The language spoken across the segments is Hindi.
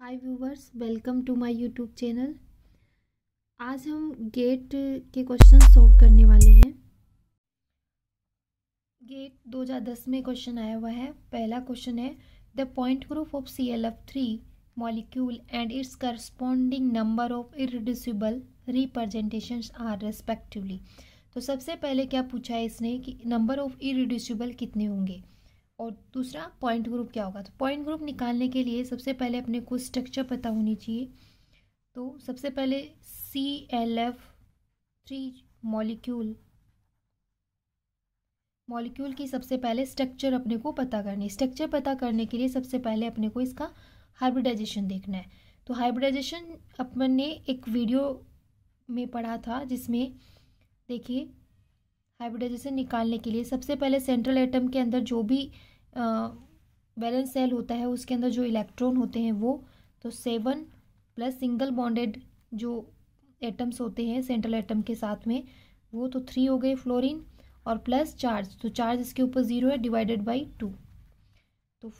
hi viewers welcome to my YouTube channel आज हम गेट के क्वेश्चन सॉल्व करने वाले हैं गेट 2010 में क्वेश्चन आया हुआ है पहला क्वेश्चन है the point group of C L F three molecule and its corresponding number of irreducible representation are respectively तो सबसे पहले क्या पूछा है इसने कि नंबर ऑफ इरिड्यूसिबल कितने होंगे और दूसरा पॉइंट ग्रुप क्या होगा तो पॉइंट ग्रुप निकालने के लिए सबसे पहले अपने को स्ट्रक्चर पता होनी चाहिए तो सबसे पहले C L F three molecule molecule की सबसे पहले स्ट्रक्चर अपने को पता करनी स्ट्रक्चर पता करने के लिए सबसे पहले अपने को इसका हाइब्रिडाइजेशन देखना है तो हाइब्रिडाइजेशन अपन ने एक वीडियो में पढ़ा था जिसमें देखिए हाइब्रिडाइजेशन निकालने के लिए सबसे पहले सेंट्रल एटम के अंदर जो भी बैलेंस सेल होता है उसके अंदर जो इलेक्ट्रॉन होते हैं वो तो सेवन प्लस सिंगल बॉन्डेड जो एटम्स होते हैं सेंट्रल एटम के साथ में वो तो थ्री हो गए फ्लोरीन और प्लस चार्ज तो चार्ज इसके ऊपर ज़ीरो है डिवाइडेड बाई टू तो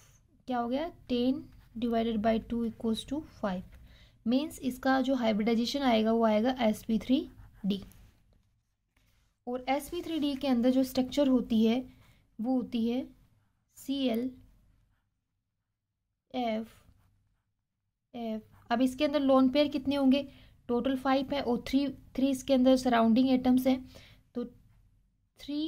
क्या हो गया ten divided by two equals to five means इसका जो हाइब्रिडाइजेशन आएगा वो आएगा एस पी थ्री डी और एस पी थ्री डी के अंदर जो स्ट्रक्चर होती है वो होती है सी एल एफ एफ अब इसके अंदर लोन पेयर कितने होंगे टोटल फाइव है और थ्री थ्री इसके अंदर सराउंडिंग एटम्स हैं तो three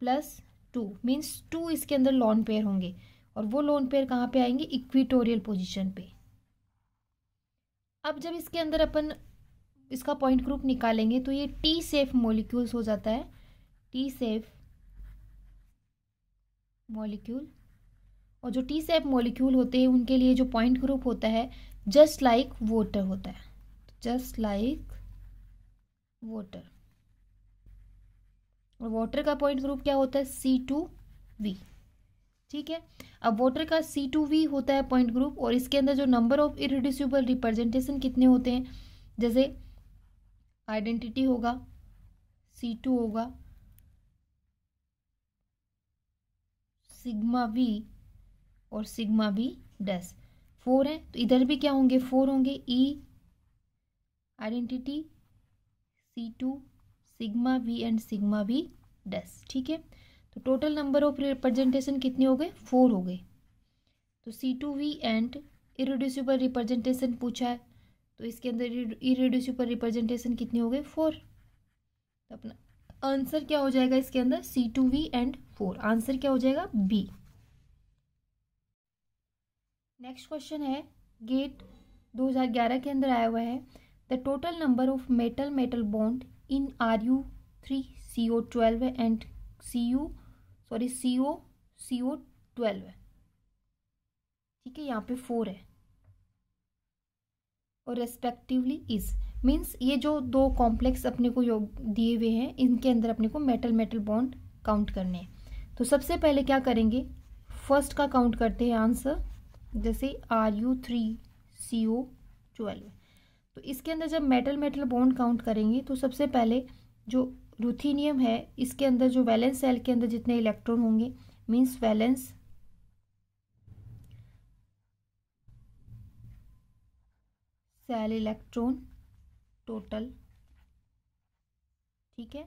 plus two means two इसके अंदर लोन पेयर होंगे और वो लोन पेयर कहाँ पे आएंगे इक्विटोरियल पोजीशन पे अब जब इसके अंदर अपन इसका पॉइंट ग्रुप निकालेंगे तो ये टी सेफ मॉलिक्यूल्स हो जाता है टी सेफ मॉलिक्यूल और जो टी सेफ मॉलिक्यूल होते हैं उनके लिए जो पॉइंट ग्रुप होता है जस्ट लाइक वोटर होता है जस्ट लाइक वोटर और वाटर का पॉइंट ग्रुप क्या होता है सी टू वी ठीक है अब वाटर का सी टू वी होता है पॉइंट ग्रुप और इसके अंदर जो नंबर ऑफ इरिड्यूसिबल रिप्रेजेंटेशन कितने होते हैं जैसे आइडेंटिटी होगा सी टू होगा सिग्मा वी और सिग्मा वी डैस फोर है तो इधर भी क्या होंगे फोर होंगे E e, identity C two sigma v and sigma v dash ठीक है तो टोटल नंबर ऑफ रिप्रेजेंटेशन कितने हो गए फोर हो गए तो C two v and irreducible representation पूछा है तो इसके अंदर इरेड्यूसिबल रिप्रेजेंटेशन कितने हो गए फोर तो अपना आंसर क्या हो जाएगा इसके अंदर C two v and four answer क्या हो जाएगा बी नेक्स्ट क्वेश्चन है गेट 2011 के अंदर आया हुआ है the total number of metal metal bond in R U three C O twelve and C U sorry C O C O twelve ठीक है यहाँ पे फोर है और रेस्पेक्टिवली इज मीन्स ये जो दो कॉम्प्लेक्स अपने को योग दिए हुए हैं इनके अंदर अपने को मेटल मेटल बॉन्ड काउंट करने हैं तो सबसे पहले क्या करेंगे फर्स्ट का काउंट करते हैं आंसर जैसे R U three C O twelve तो इसके अंदर जब मेटल मेटल बॉन्ड काउंट करेंगे तो सबसे पहले जो रुथीनियम है इसके अंदर जो वैलेंस सेल के अंदर जितने इलेक्ट्रॉन होंगे means valence shell electron total ठीक है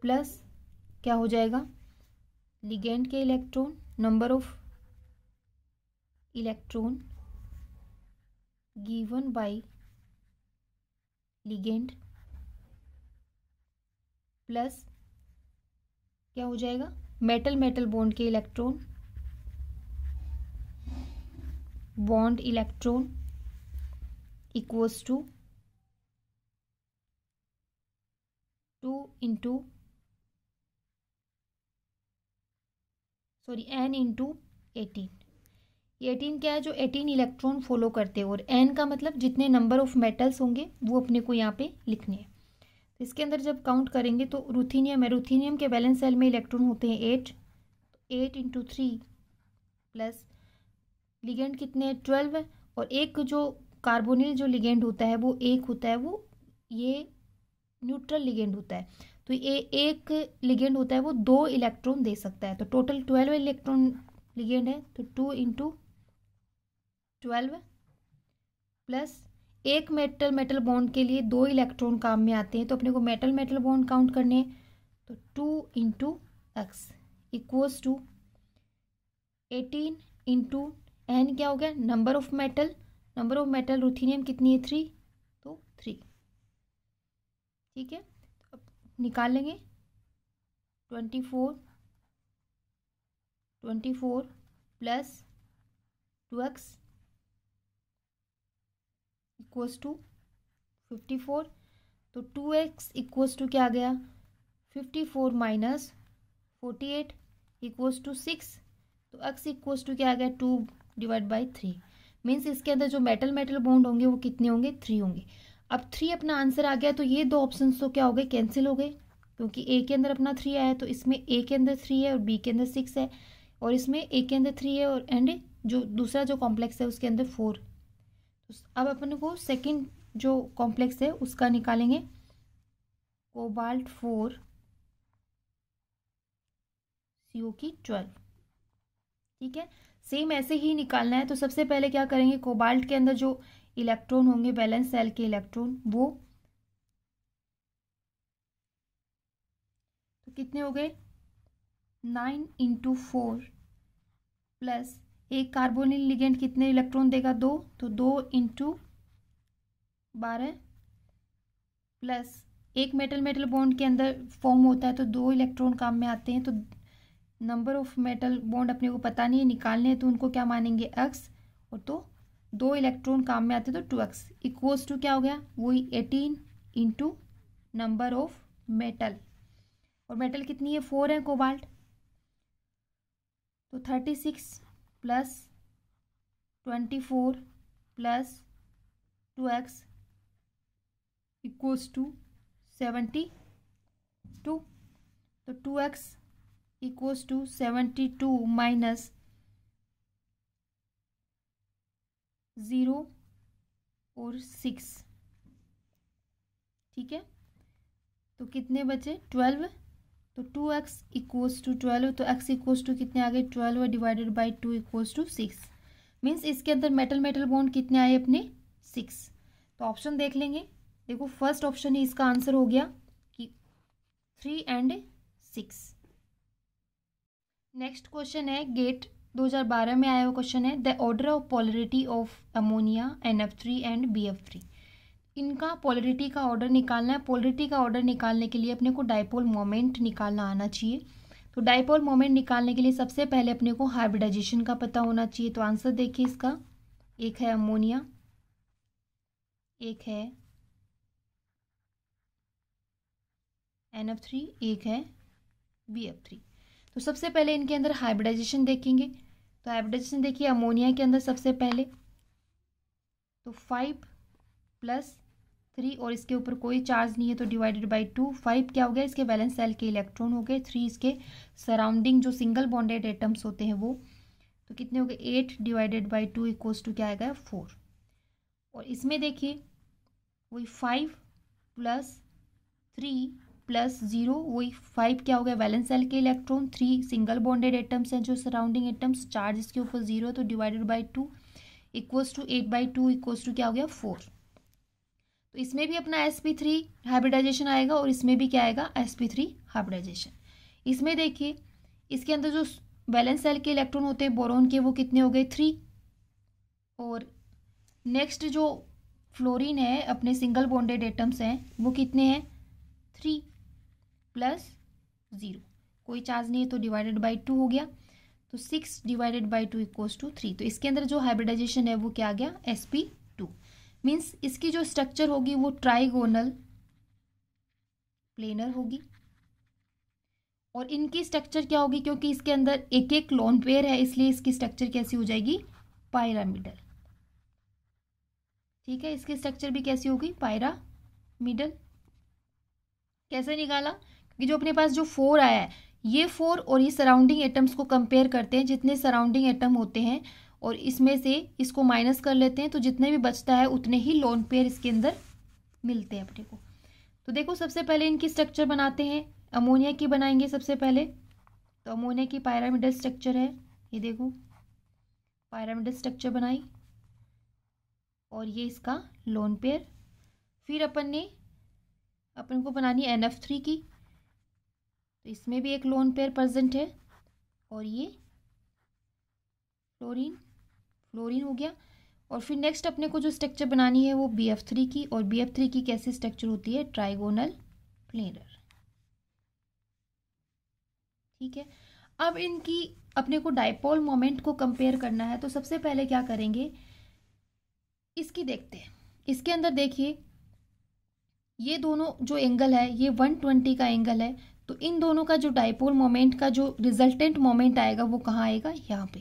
प्लस क्या हो जाएगा लिगेंड के electron number of electron given by ligand plus क्या हो जाएगा मेटल मेटल बॉन्ड के electron bond electron equals to 2 into sorry N into eighteen eighteen क्या है जो एटीन इलेक्ट्रॉन फॉलो करते हैं और एन का मतलब जितने नंबर ऑफ मेटल्स होंगे वो अपने को यहाँ पे लिखने हैं तो इसके अंदर जब काउंट करेंगे तो रूथीनियम है रूथीनियम के बैलेंस सेल में इलेक्ट्रॉन होते हैं एट तो eight into three plus ligand कितने हैं ट्वेल्व है और एक जो कार्बोनिल जो लिगेंड होता है वो एक होता है वो ये न्यूट्रल लिगेंड होता है तो ये एक लिगेंड होता है वो दो इलेक्ट्रॉन दे सकता है तो टोटल ट्वेल्व इलेक्ट्रॉन लिगेंड है तो टू इंटू ट्वेल्व प्लस एक मेटल मेटल बॉन्ड के लिए दो इलेक्ट्रॉन काम में आते हैं तो अपने को मेटल मेटल बॉन्ड काउंट करने हैं तो two into X equals to eighteen into N क्या हो गया number of metal number of metal ruthenium कितनी है थ्री तो थ्री ठीक है तो अब निकाल लेंगे twenty four twenty four plus two X equals to fifty four तो टू एक्स इक्वस टू क्या आ गया fifty four minus forty eight equals to six तो एक्स इक्वस टू क्या आ गया two divide by three means इसके अंदर जो मेटल मेटल बॉन्ड होंगे वो कितने होंगे थ्री होंगे अब थ्री अपना आंसर आ गया तो ये दो ऑप्शन तो क्या हो गए कैंसिल हो गए क्योंकि ए के अंदर अपना थ्री आया तो इसमें ए के अंदर थ्री है और बी के अंदर सिक्स है और इसमें ए के अंदर थ्री है और एंड जो दूसरा जो कॉम्प्लेक्स है उसके अंदर फोर तो अब अपन को सेकेंड जो कॉम्प्लेक्स है उसका निकालेंगे कोबाल्ट फोर सी ओ की ट्वेल्व ठीक है सेम ऐसे ही निकालना है तो सबसे पहले क्या करेंगे कोबाल्ट के अंदर जो इलेक्ट्रॉन होंगे बैलेंस सेल के इलेक्ट्रॉन वो तो कितने हो गए नाइन इंटू फोर प्लस एक कार्बोनिल लिगेंड कितने इलेक्ट्रॉन देगा दो तो दो इंटू बारह प्लस एक मेटल मेटल बॉन्ड के अंदर फॉर्म होता है तो दो इलेक्ट्रॉन काम में आते हैं तो नंबर ऑफ मेटल बॉन्ड अपने को पता नहीं है निकालने हैं तो उनको क्या मानेंगे एक्स और तो दो इलेक्ट्रॉन काम में आते तो टू एक्स इक्वल्स टू क्या हो गया वही eighteen into number of metal और मेटल कितनी है फोर है कोबाल्ट तो thirty six plus twenty four plus two X equals to seventy two तो two X equals to seventy two minus zero और सिक्स ठीक है तो कितने बचे ट्वेल्व तो two X equals to twelve तो एक्स इक्वल्स टू कितने आ गए twelve divided by two equals to six means इसके अंदर मेटल मेटल बॉन्ड कितने आए अपने सिक्स तो ऑप्शन देख लेंगे देखो फर्स्ट ऑप्शन ही इसका आंसर हो गया कि three and six next question है गेट 2012 में आया हुआ क्वेश्चन है the order of polarity of ammonia N F three and B F three इनका पॉलरिटी का ऑर्डर निकालना है पॉलरिटी का ऑर्डर निकालने के लिए अपने को डाइपोल मोमेंट निकालना आना चाहिए तो डाइपोल मोमेंट निकालने के लिए सबसे पहले अपने को हाइब्रिडाइजेशन का पता होना चाहिए तो आंसर देखिए इसका एक है अमोनिया एक है एन एफ थ्री एक है बी एफ थ्री तो सबसे पहले इनके अंदर हाइब्रिडाइजेशन देखेंगे तो हाइब्रिडाइजेशन देखिए अमोनिया के अंदर सबसे पहले तो फाइव प्लस थ्री और इसके ऊपर कोई चार्ज नहीं है तो डिवाइडेड बाई टू फाइव क्या हो गया इसके वैलेंस सेल के इलेक्ट्रॉन हो गए थ्री इसके सराउंडिंग जो सिंगल बॉन्डेड एटम्स होते हैं वो तो कितने हो गए eight divided by two equals to क्या आएगा फोर और इसमें देखिए वही five plus three plus zero वही फाइव क्या हो गया वैलेंस सेल के electron three single bonded atoms हैं जो सराउंडिंग एटम्स चार्ज इसके ऊपर जीरो तो divided by two equals to eight by two equals to क्या हो गया फोर तो इसमें भी अपना एस पी थ्री हाइब्रिडाइजेशन आएगा और इसमें भी क्या आएगा एस पी थ्री हाइब्रिडाइजेशन इसमें देखिए इसके अंदर जो बैलेंस सेल के इलेक्ट्रॉन होते हैं बोरोन के वो कितने हो गए थ्री और नेक्स्ट जो फ्लोरीन है अपने सिंगल बॉन्डेड एटम्स हैं वो कितने हैं थ्री प्लस ज़ीरो कोई चार्ज नहीं है तो डिवाइडेड बाई टू हो गया तो six divided by two equals to three तो इसके अंदर जो हाइब्रिडाइजेशन है वो क्या आ गया एस पी टू मीन्स इसकी जो स्ट्रक्चर होगी वो ट्राइगोनल प्लेनर होगी और इनकी स्ट्रक्चर क्या होगी क्योंकि इसके अंदर एक एक लोन पेयर है इसलिए इसकी स्ट्रक्चर कैसी हो जाएगी पायरामिडल ठीक है इसकी स्ट्रक्चर भी कैसी होगी पायरा मिडल कैसे निकाला कि जो अपने पास जो फोर आया है ये फोर और ये सराउंडिंग एटम्स को कंपेयर करते हैं जितने सराउंडिंग एटम होते हैं और इसमें से इसको माइनस कर लेते हैं तो जितने भी बचता है उतने ही लोन पेयर इसके अंदर मिलते हैं अपने को तो देखो सबसे पहले इनकी स्ट्रक्चर बनाते हैं अमोनिया की बनाएंगे सबसे पहले तो अमोनिया की पायरामिडल स्ट्रक्चर है ये देखो पायरामिडल स्ट्रक्चर बनाई और ये इसका लोन पेयर फिर अपन ने अपन को बनानी है एन एफ थ्री की तो इसमें भी एक लोन पेयर प्रजेंट है और ये फ्लोरीन फ्लोरीन हो गया और फिर नेक्स्ट अपने को जो स्ट्रक्चर बनानी है वो बी एफ थ्री की और बी एफ थ्री की कैसी स्ट्रक्चर होती है ट्राइगोनल प्लेनर ठीक है अब इनकी अपने को डाइपोल मोमेंट को कंपेयर करना है तो सबसे पहले क्या करेंगे इसकी देखते हैं इसके अंदर देखिए ये दोनों जो एंगल है ये 120 का एंगल है तो इन दोनों का जो डाइपोल मोमेंट का जो रिजल्टेंट मोमेंट आएगा वो कहाँ आएगा यहाँ पे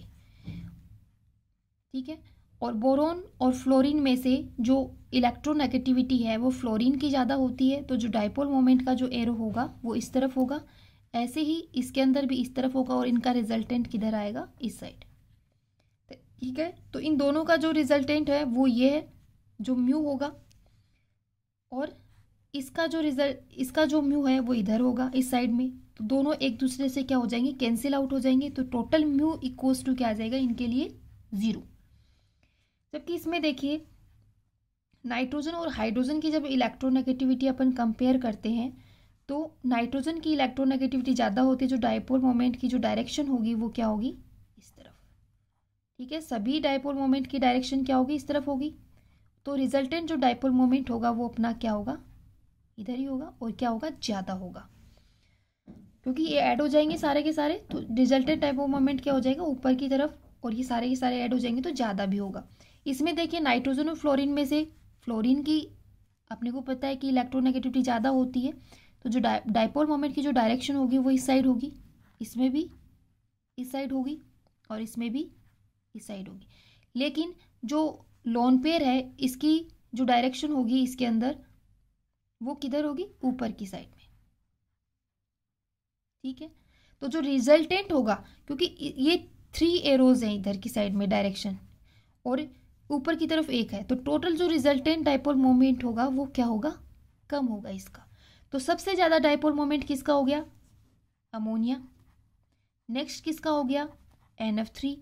ठीक है और बोरोन और फ्लोरीन में से जो इलेक्ट्रोनेगेटिविटी है वो फ्लोरीन की ज़्यादा होती है तो जो डाइपोल मोमेंट का जो एरो होगा वो इस तरफ होगा ऐसे ही इसके अंदर भी इस तरफ होगा और इनका रिजल्टेंट किधर आएगा इस साइड ठीक है तो इन दोनों का जो रिजल्टेंट है वो ये है जो म्यू होगा और इसका जो रिजल्ट इसका जो म्यू है वो इधर होगा इस साइड में तो दोनों एक दूसरे से क्या हो जाएंगे कैंसिल आउट हो जाएंगे तो टोटल म्यू इक्वल्स टू क्या आ जाएगा इनके लिए ज़ीरो जबकि इसमें देखिए नाइट्रोजन और हाइड्रोजन की जब इलेक्ट्रोनेगेटिविटी अपन कंपेयर करते हैं तो नाइट्रोजन की इलेक्ट्रोनेगेटिविटी ज़्यादा होती है जो डायपोल मोमेंट की जो डायरेक्शन होगी वो क्या होगी इस तरफ ठीक है सभी डायपोल मोमेंट की डायरेक्शन क्या होगी इस तरफ होगी तो रिजल्टेंट जो डायपोल मोमेंट होगा वो अपना क्या होगा इधर ही होगा और क्या होगा ज़्यादा होगा क्योंकि ये ऐड हो जाएंगे सारे के सारे तो रिजल्टेड टाइप ऑफ मोमेंट क्या हो जाएगा ऊपर की तरफ और ये सारे के सारे ऐड हो जाएंगे तो ज़्यादा भी होगा इसमें देखिए नाइट्रोजन और फ्लोरिन में से फ्लोरिन की अपने को पता है कि इलेक्ट्रोनेगेटिविटी ज़्यादा होती है तो जो डा, डाइपोल मोमेंट की जो डायरेक्शन होगी वो इस साइड होगी इसमें भी इस साइड होगी और इसमें भी इस साइड होगी लेकिन जो लोन पेयर है इसकी जो डायरेक्शन होगी इसके अंदर वो किधर होगी ऊपर की साइड में ठीक है तो जो रिजल्टेंट होगा क्योंकि ये थ्री एरोज हैं इधर की साइड में डायरेक्शन और ऊपर की तरफ एक है तो टोटल जो रिजल्टेंट डाइपोल मोमेंट होगा वो क्या होगा कम होगा इसका तो सबसे ज़्यादा डाइपोल मोमेंट किसका हो गया अमोनिया नेक्स्ट किसका हो गया एन एफ थ्री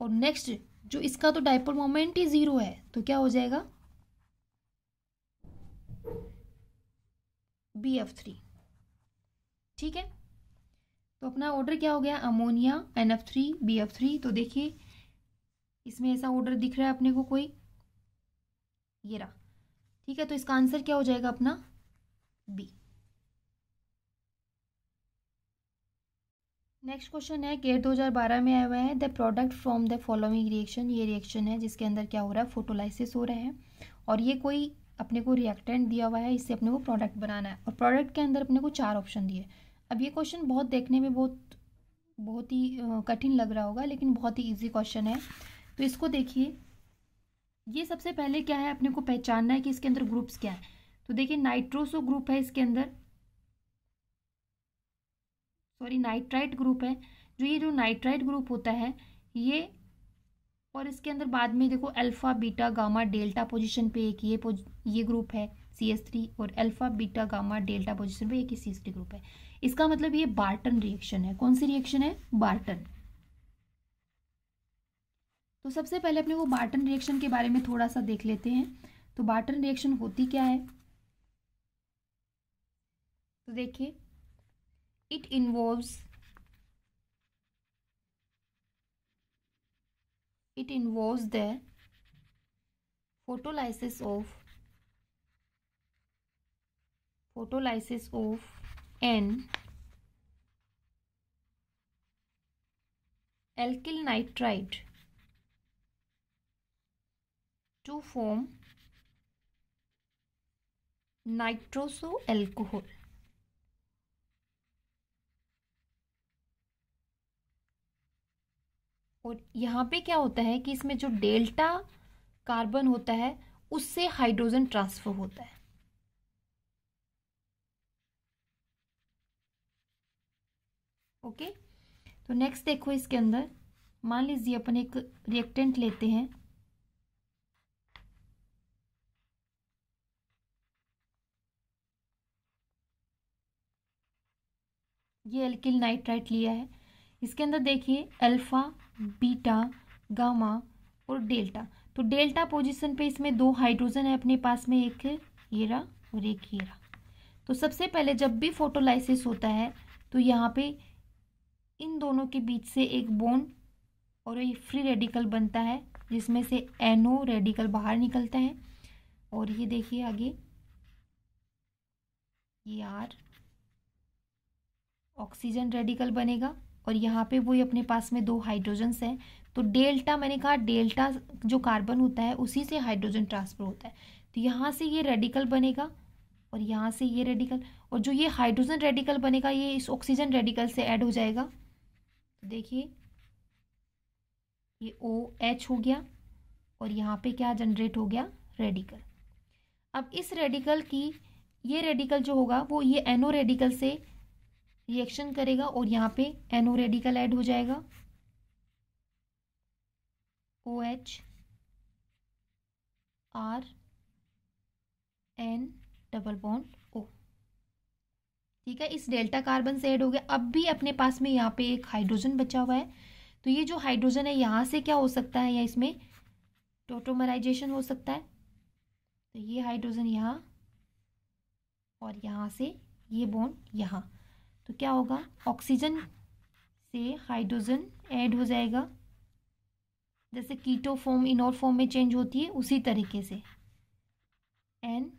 और नेक्स्ट जो इसका तो डाइपोल मोमेंट ही ज़ीरो है तो क्या हो जाएगा बी एफ थ्री ठीक है तो अपना ऑर्डर क्या हो गया ammonia N F three B F three तो देखिए इसमें ऐसा ऑर्डर दिख रहा है अपने को कोई ये रहा ठीक है तो इसका आंसर क्या हो जाएगा अपना बी नेक्स्ट क्वेश्चन है गेट 2012 में आया हुआ है the product from the following reaction ये रिएक्शन है जिसके अंदर क्या हो रहा है फोटोलाइसिस हो रहा है और ये कोई अपने को रिएक्टेंट दिया हुआ है इससे अपने को प्रोडक्ट बनाना है और प्रोडक्ट के अंदर अपने को चार ऑप्शन दिए अब ये क्वेश्चन बहुत देखने में बहुत बहुत ही कठिन लग रहा होगा लेकिन बहुत ही ईजी क्वेश्चन है तो इसको देखिए ये सबसे पहले क्या है अपने को पहचानना है कि इसके अंदर ग्रुप्स क्या है तो देखिए नाइट्रोसो ग्रुप है इसके अंदर सॉरी नाइट्राइट ग्रुप है जो ये जो नाइट्राइट ग्रुप होता है ये और इसके अंदर बाद में देखो alpha beta gamma delta position पे एक ये ये ग्रुप है सी एस थ्री और alpha beta gamma delta position पे एक ही सी एस थ्री ग्रुप है इसका मतलब ये बार्टन रिएक्शन है कौन सी रिएक्शन है बार्टन तो सबसे पहले अपने को बार्टन रिएक्शन के बारे में थोड़ा सा देख लेते हैं तो बार्टन रिएक्शन होती क्या है तो देखिए it involves it involves the photolysis of photolysis of n alkyl nitride to form nitroso alcohol और यहाँ पे क्या होता है कि इसमें जो डेल्टा कार्बन होता है उससे हाइड्रोजन ट्रांसफर होता है ओके तो नेक्स्ट देखो इसके अंदर मान लीजिए अपन एक रिएक्टेंट लेते हैं ये एल्किल नाइट्राइट लिया है इसके अंदर देखिए अल्फा बीटा गामा और डेल्टा तो डेल्टा पोजीशन पे इसमें दो हाइड्रोजन है अपने पास में एक हीरा और एक हीरा तो सबसे पहले जब भी फोटोलाइसिस होता है तो यहाँ पे इन दोनों के बीच से एक बोन और ये फ्री रेडिकल बनता है जिसमें से एनो रेडिकल बाहर निकलता है और ये देखिए आगे ये आर ऑक्सीजन रेडिकल बनेगा और यहाँ पे वही अपने पास में दो हाइड्रोजन्स हैं तो डेल्टा मैंने कहा डेल्टा जो कार्बन होता है उसी से हाइड्रोजन ट्रांसफर होता है तो यहाँ से ये रेडिकल बनेगा और यहाँ से ये रेडिकल और जो ये हाइड्रोजन रेडिकल बनेगा ये इस ऑक्सीजन रेडिकल से ऐड हो जाएगा तो देखिए ये ओ एच हो गया और यहाँ पे क्या जनरेट हो गया रेडिकल अब इस रेडिकल की ये रेडिकल जो होगा वो ये एनो रेडिकल से रिएक्शन करेगा और यहाँ पे एनओ रेडिकल ऐड हो जाएगा O H R N double bond O ठीक है इस डेल्टा कार्बन से ऐड हो गया अब भी अपने पास में यहाँ पे एक हाइड्रोजन बचा हुआ है तो ये जो हाइड्रोजन है यहाँ से क्या हो सकता है या इसमें टोटोमराइजेशन हो सकता है तो ये हाइड्रोजन यहाँ और यहाँ से ये बॉन्ड यहाँ तो क्या होगा ऑक्सीजन से हाइड्रोजन ऐड हो जाएगा जैसे कीटो फॉर्म इनोर फॉर्म में चेंज होती है उसी तरीके से एन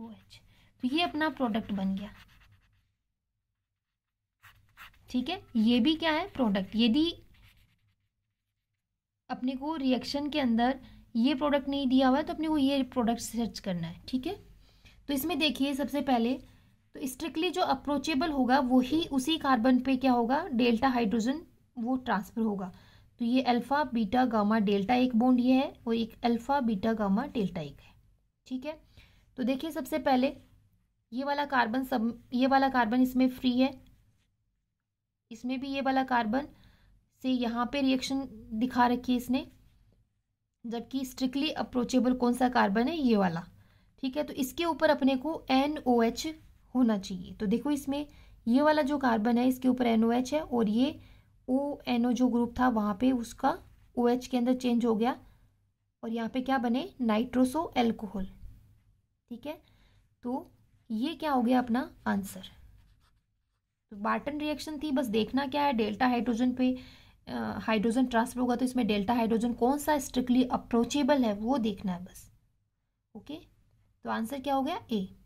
ओ एच तो ये अपना प्रोडक्ट बन गया ठीक है ये भी क्या है प्रोडक्ट यदि अपने को रिएक्शन के अंदर ये प्रोडक्ट नहीं दिया हुआ है तो अपने को ये प्रोडक्ट सर्च करना है ठीक है तो इसमें देखिए सबसे पहले तो स्ट्रिक्टली जो अप्रोचेबल होगा वही उसी कार्बन पे क्या होगा डेल्टा हाइड्रोजन वो ट्रांसफर होगा तो ये अल्फ़ा बीटा गामा डेल्टा एक बॉन्ड ये है और एक अल्फ़ा बीटा गामा डेल्टा एक है ठीक है तो देखिए सबसे पहले ये वाला कार्बन सब ये वाला कार्बन इसमें फ्री है इसमें भी ये वाला कार्बन से यहाँ पे रिएक्शन दिखा रखी है इसने जबकि स्ट्रिक्टली अप्रोचेबल कौन सा कार्बन है ये वाला ठीक है तो इसके ऊपर अपने को एन ओ एच होना चाहिए तो देखो इसमें ये वाला जो कार्बन है इसके ऊपर एन है और ये ओ एन जो ग्रुप था वहाँ पे उसका ओ OH के अंदर चेंज हो गया और यहाँ पे क्या बने नाइट्रोसो एल्कोहल ठीक है तो ये क्या हो गया अपना आंसर तो बार्टन रिएक्शन थी बस देखना क्या है डेल्टा हाइड्रोजन पे हाइड्रोजन ट्रांसफर होगा तो इसमें डेल्टा हाइड्रोजन कौन सा स्ट्रिक्टली अप्रोचेबल है वो देखना है बस ओके तो आंसर क्या हो गया ए